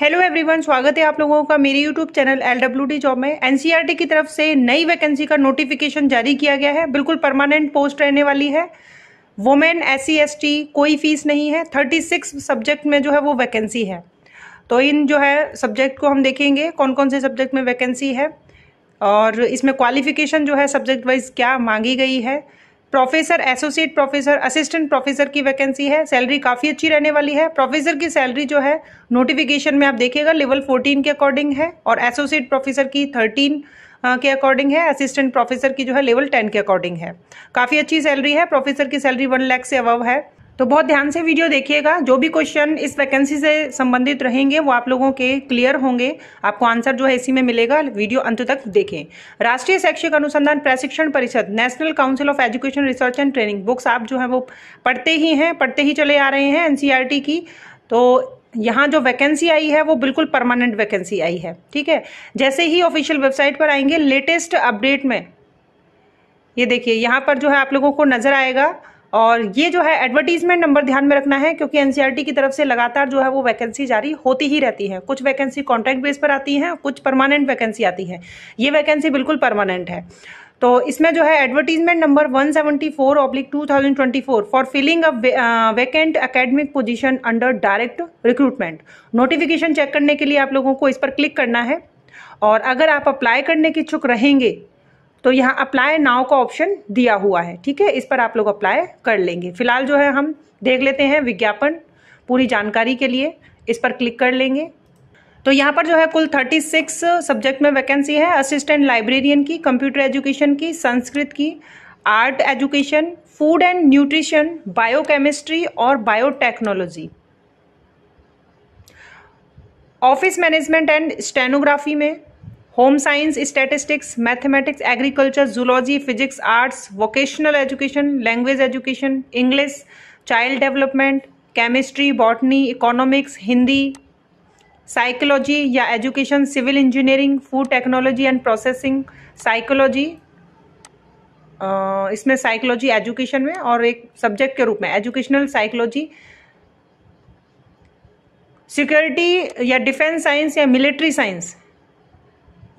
hello everyone स्वागत है आप लोगों का मेरे YouTube channel L W D job में एनसीईआरटी e की तरफ से नई वैकेंसी का नोटिफिकेशन जारी किया गया है बिल्कुल परमानेंट पोस्ट रहने वाली है वोमेन एस सी कोई फीस नहीं है थर्टी सिक्स सब्जेक्ट में जो है वो वैकेंसी है तो इन जो है सब्जेक्ट को हम देखेंगे कौन कौन से सब्जेक्ट में वैकेंसी है और इसमें क्वालिफिकेशन जो है सब्जेक्ट वाइज क्या मांगी गई है professor associate professor assistant professor की वैकेंसी है सैलरी काफ़ी अच्छी रहने वाली है प्रोफेसर की सैलरी जो है नोटिफिकेशन में आप देखिएगा लेवल फोर्टीन के अकॉर्डिंग है और एसोसिएट प्रोफेसर की थर्टीन के अकॉर्डिंग है असिस्टेंट प्रोफेसर की जो है लेवल टेन के अकॉर्डिंग है काफ़ी अच्छी सैलरी है प्रोफेसर की सैलरी वन लैख से अबव है तो बहुत ध्यान से वीडियो देखिएगा जो भी क्वेश्चन इस वैकेंसी से संबंधित रहेंगे वो आप लोगों के क्लियर होंगे आपको आंसर जो है इसी में मिलेगा वीडियो अंत तक देखें राष्ट्रीय शैक्षिक अनुसंधान प्रशिक्षण परिषद national council of education research and training books आप जो है वो पढ़ते ही हैं पढ़ते ही चले आ रहे हैं एन e की तो यहाँ जो वैकेंसी आई है वो बिल्कुल परमानेंट वैकेंसी आई है ठीक है जैसे ही ऑफिशियल वेबसाइट पर आएंगे लेटेस्ट अपडेट में ये देखिए यहाँ पर जो है आप लोगों को नजर आएगा और ये जो है एडवर्टीजमेंट नंबर ध्यान में रखना है क्योंकि एनसीईआरटी e की तरफ से लगातार जो है वो वैकेंसी जारी होती ही रहती है कुछ वैकेंसी कॉन्ट्रैक्ट बेस पर आती है कुछ परमानेंट वैकेंसी आती है ये वैकेंसी बिल्कुल परमानेंट है तो इसमें जो है advertisement number 174 oblique two for filling a vacant academic position under direct recruitment notification check करने के लिए आप लोगों को इस पर क्लिक करना है और अगर आप अप्लाई करने के इच्छुक रहेंगे तो यहाँ अप्लाई नाव का ऑप्शन दिया हुआ है ठीक है इस पर आप लोग अप्लाई कर लेंगे फिलहाल जो है हम देख लेते हैं विज्ञापन पूरी जानकारी के लिए इस पर क्लिक कर लेंगे तो यहाँ पर जो है कुल 36 सब्जेक्ट में वैकेंसी है असिस्टेंट लाइब्रेरियन की कंप्यूटर एजुकेशन की संस्कृत की art education food and nutrition biochemistry और biotechnology office management and stenography में home science statistics mathematics agriculture zoology physics arts vocational education language education English child development chemistry botany economics Hindi psychology या education civil engineering food technology and processing psychology इसमें psychology education में और एक subject के रूप में educational psychology security या defence science या मिलिट्री साइंस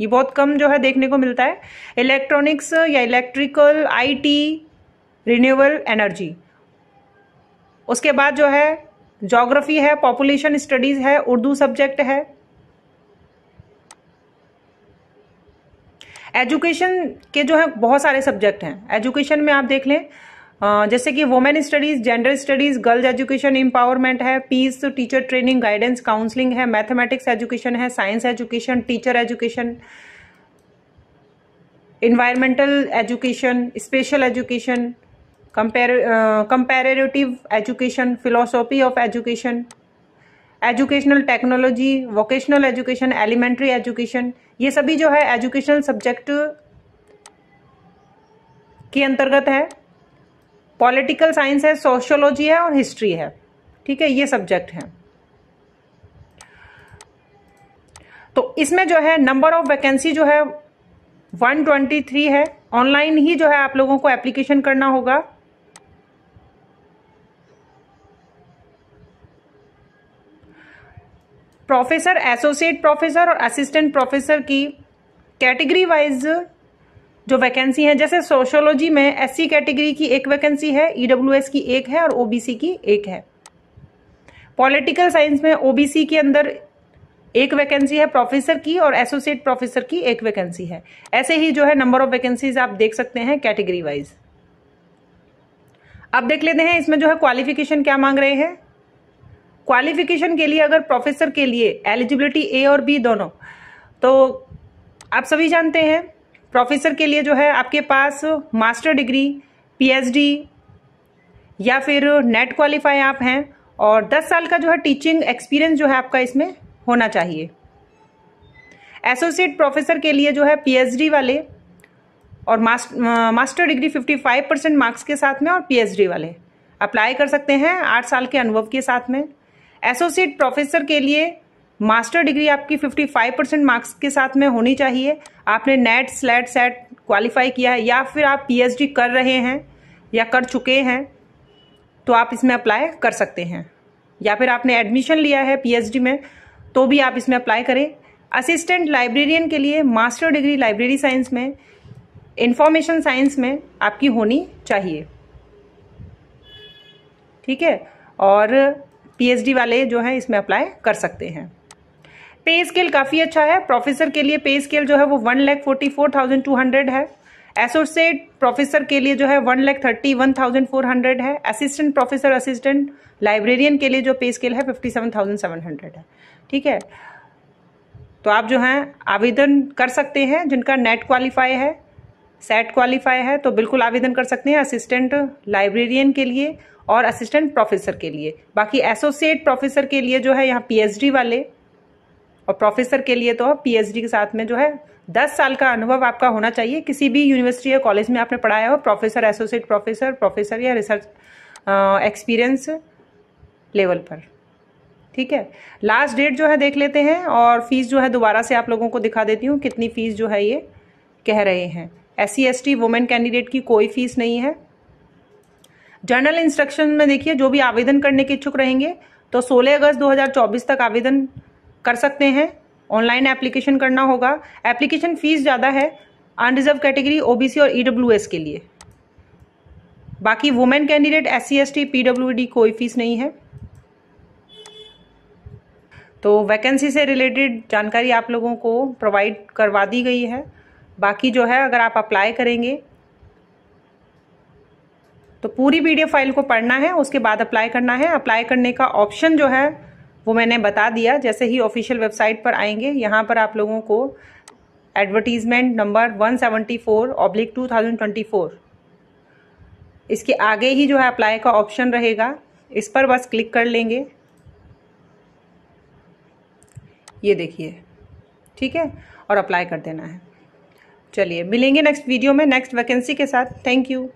ये बहुत कम जो है देखने को मिलता है इलेक्ट्रॉनिक्स या इलेक्ट्रिकल आईटी रिन्यूएबल एनर्जी उसके बाद जो है जोग्राफी है पॉपुलेशन स्टडीज है उर्दू सब्जेक्ट है एजुकेशन के जो है बहुत सारे सब्जेक्ट हैं एजुकेशन में आप देख लें जैसे कि women studies gender studies girls education empowerment है peace teacher training guidance counselling है मैथमेटिक्स एजुकेशन है science education teacher education environmental education special education comparative education philosophy of education educational technology vocational education elementary education ये सभी जो है educational subject के अंतर्गत है पॉलिटिकल साइंस है सोशोलॉजी है और हिस्ट्री है ठीक है ये सब्जेक्ट हैं तो इसमें जो है नंबर ऑफ वैकेंसी जो है 123 है ऑनलाइन ही जो है आप लोगों को एप्लीकेशन करना होगा प्रोफेसर एसोसिएट प्रोफेसर और असिस्टेंट प्रोफेसर की कैटेगरी वाइज जो वैकेंसी है जैसे सोशोलॉजी में एससी कैटेगरी की एक वैकेंसी है ईडब्ल्यूएस e की एक है और ओबीसी की एक है पॉलिटिकल साइंस में ओबीसी के अंदर एक वैकेंसी है प्रोफेसर की और एसोसिएट प्रोफेसर की एक वैकेंसी है ऐसे ही जो है नंबर ऑफ वैकेंसीज आप देख सकते हैं कैटेगरी वाइज अब देख लेते हैं इसमें जो है क्वालिफिकेशन क्या मांग रहे हैं क्वालिफिकेशन के लिए अगर प्रोफेसर के लिए एलिजिबिलिटी ए और बी दोनों तो आप सभी जानते हैं प्रोफेसर के लिए जो है आपके पास मास्टर डिग्री पीएचडी या फिर नेट क्वालिफाई आप हैं और 10 साल का जो है टीचिंग एक्सपीरियंस जो है आपका इसमें होना चाहिए एसोसिएट प्रोफेसर के लिए जो है पीएचडी वाले और मास्टर डिग्री 55 परसेंट मार्क्स के साथ में और पीएचडी वाले अप्लाई कर सकते हैं आठ साल के अनुभव के साथ में एसोसिएट प्रोफेसर के लिए मास्टर डिग्री आपकी 55 परसेंट मार्क्स के साथ में होनी चाहिए आपने नेट स्लेट सेट क्वालिफाई किया है या फिर आप पीएचडी कर रहे हैं या कर चुके हैं तो आप इसमें अप्लाई कर सकते हैं या फिर आपने एडमिशन लिया है पीएचडी में तो भी आप इसमें अप्लाई करें असिस्टेंट लाइब्रेरियन के लिए मास्टर डिग्री लाइब्रेरी साइंस में इंफॉर्मेशन साइंस में आपकी होनी चाहिए ठीक है और पीएचडी वाले जो हैं इसमें अप्लाई कर सकते हैं पे स्केल काफ़ी अच्छा है प्रोफेसर के लिए पे स्केल जो है वो one lakh forty four thousand two hundred है एसोसिएट प्रोफेसर के लिए जो है one lakh thirty one thousand four hundred है असिस्टेंट प्रोफेसर असिस्टेंट लाइब्रेरियन के लिए जो पे स्केल है fifty seven thousand seven hundred है ठीक है तो आप जो हैं आवेदन कर सकते हैं जिनका नेट क्वालिफाई है सेट क्वालिफाई है तो बिल्कुल आवेदन कर सकते हैं असिस्टेंट लाइब्रेरियन के लिए और असिस्टेंट प्रोफेसर के लिए बाकी एसोसिएट प्रोफेसर के लिए जो है यहाँ पीएचडी वाले और प्रोफेसर के लिए तो पीएचडी के साथ में जो है दस साल का अनुभव आपका होना चाहिए किसी भी यूनिवर्सिटी या कॉलेज में आपने पढ़ाया हो प्रोफेसर एसोसिएट प्रोफेसर प्रोफेसर या रिसर्च एक्सपीरियंस लेवल पर ठीक है लास्ट डेट जो है देख लेते हैं और फीस जो है दोबारा से आप लोगों को दिखा देती हूँ कितनी फीस जो है ये कह रहे हैं S C S T women candidate की कोई फीस नहीं है जनरल इंस्ट्रक्शन में देखिए जो भी आवेदन करने के इच्छुक रहेंगे तो 16 अगस्त 2024 तक आवेदन कर सकते हैं ऑनलाइन एप्लीकेशन करना होगा एप्लीकेशन फीस ज़्यादा है अनरिजर्व कैटेगरी ओबीसी और ईडब्ल्यूएस e के लिए बाकी women candidate S C S T कोई फीस नहीं है तो वैकेंसी से रिलेटेड जानकारी आप लोगों को प्रोवाइड करवा दी गई है बाकी जो है अगर आप अप्लाई करेंगे तो पूरी पीडीएफ फाइल को पढ़ना है उसके बाद अप्लाई करना है अप्लाई करने का ऑप्शन जो है वो मैंने बता दिया जैसे ही ऑफिशियल वेबसाइट पर आएंगे यहाँ पर आप लोगों को advertisement number 174 seventy four oblique two इसके आगे ही जो है अप्लाई का ऑप्शन रहेगा इस पर बस क्लिक कर लेंगे ये देखिए ठीक है और अप्लाई कर देना है चलिए मिलेंगे नेक्स्ट वीडियो में नेक्स्ट वैकेंसी के साथ थैंक यू